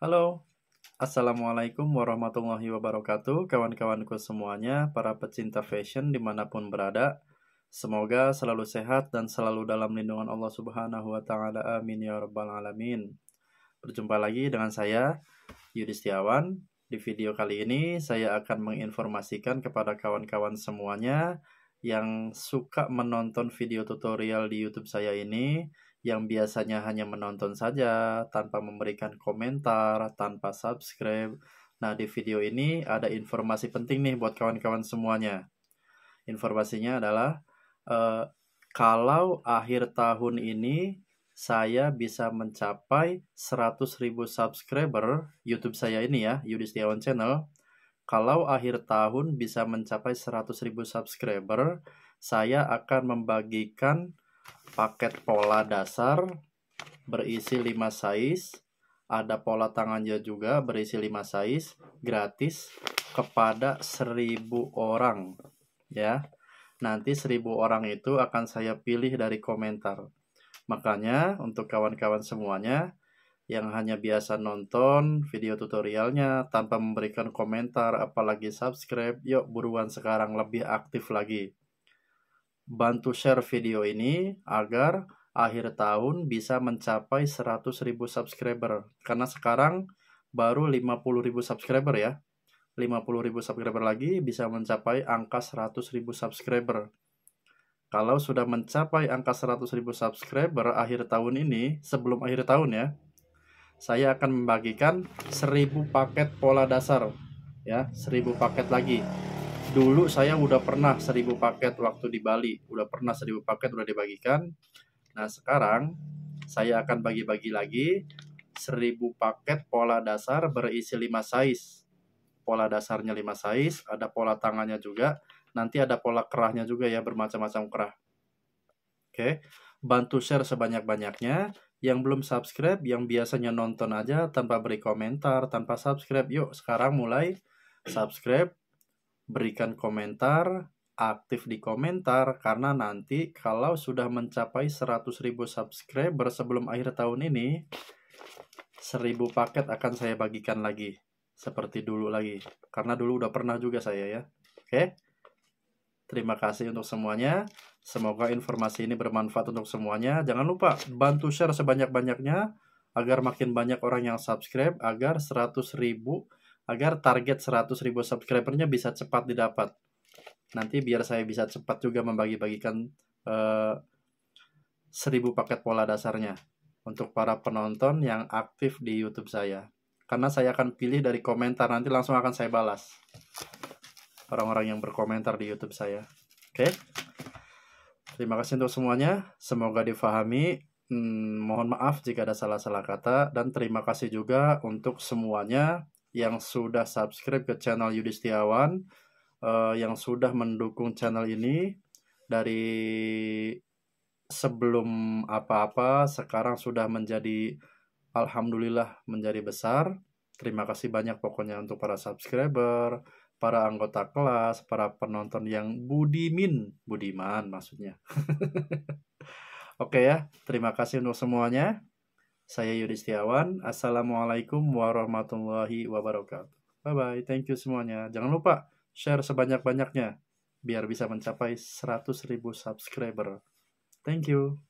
Halo, Assalamualaikum warahmatullahi wabarakatuh Kawan-kawanku semuanya, para pecinta fashion dimanapun berada Semoga selalu sehat dan selalu dalam lindungan Allah subhanahu wa ta'ala Amin ya rabbal alamin Berjumpa lagi dengan saya, Yudi Setiawan Di video kali ini, saya akan menginformasikan kepada kawan-kawan semuanya Yang suka menonton video tutorial di Youtube saya ini yang biasanya hanya menonton saja tanpa memberikan komentar, tanpa subscribe. Nah, di video ini ada informasi penting nih buat kawan-kawan semuanya. Informasinya adalah eh, kalau akhir tahun ini saya bisa mencapai 100.000 subscriber YouTube saya ini ya, Yudistiawan Channel. Kalau akhir tahun bisa mencapai 100.000 subscriber, saya akan membagikan paket pola dasar berisi 5 size, ada pola tangannya juga berisi 5 size gratis kepada 1000 orang ya. Nanti 1000 orang itu akan saya pilih dari komentar. Makanya untuk kawan-kawan semuanya yang hanya biasa nonton video tutorialnya tanpa memberikan komentar apalagi subscribe, yuk buruan sekarang lebih aktif lagi. Bantu share video ini agar akhir tahun bisa mencapai 100.000 subscriber. Karena sekarang baru 50.000 subscriber ya. 50.000 subscriber lagi bisa mencapai angka 100.000 subscriber. Kalau sudah mencapai angka 100.000 subscriber akhir tahun ini, sebelum akhir tahun ya, saya akan membagikan 1000 paket pola dasar ya, 1000 paket lagi dulu saya udah pernah seribu paket waktu di Bali, udah pernah seribu paket udah dibagikan. Nah, sekarang saya akan bagi-bagi lagi seribu paket pola dasar berisi lima size. Pola dasarnya lima size, ada pola tangannya juga, nanti ada pola kerahnya juga ya bermacam-macam kerah. Oke, bantu share sebanyak-banyaknya. Yang belum subscribe, yang biasanya nonton aja tanpa beri komentar, tanpa subscribe, yuk sekarang mulai subscribe berikan komentar, aktif di komentar karena nanti kalau sudah mencapai 100.000 subscriber sebelum akhir tahun ini 1000 paket akan saya bagikan lagi seperti dulu lagi karena dulu udah pernah juga saya ya. Oke. Terima kasih untuk semuanya. Semoga informasi ini bermanfaat untuk semuanya. Jangan lupa bantu share sebanyak-banyaknya agar makin banyak orang yang subscribe agar 100.000 ribu agar target 100 ribu subscribernya bisa cepat didapat. Nanti biar saya bisa cepat juga membagi-bagikan uh, eh, 1000 paket pola dasarnya untuk para penonton yang aktif di YouTube saya. Karena saya akan pilih dari komentar, nanti langsung akan saya balas. Orang-orang yang berkomentar di YouTube saya. Oke. Okay? Terima kasih untuk semuanya. Semoga difahami. Hmm, mohon maaf jika ada salah-salah kata dan terima kasih juga untuk semuanya yang sudah subscribe ke channel Yudhistiawan, uh, eh, yang sudah mendukung channel ini dari sebelum apa-apa, sekarang sudah menjadi alhamdulillah menjadi besar. Terima kasih banyak pokoknya untuk para subscriber, para anggota kelas, para penonton yang budimin, budiman maksudnya. Oke ya, terima kasih untuk semuanya. Saya Yudi Setiawan. Assalamualaikum warahmatullahi wabarakatuh. Bye-bye. Thank you semuanya. Jangan lupa share sebanyak-banyaknya biar bisa mencapai 100.000 subscriber. Thank you.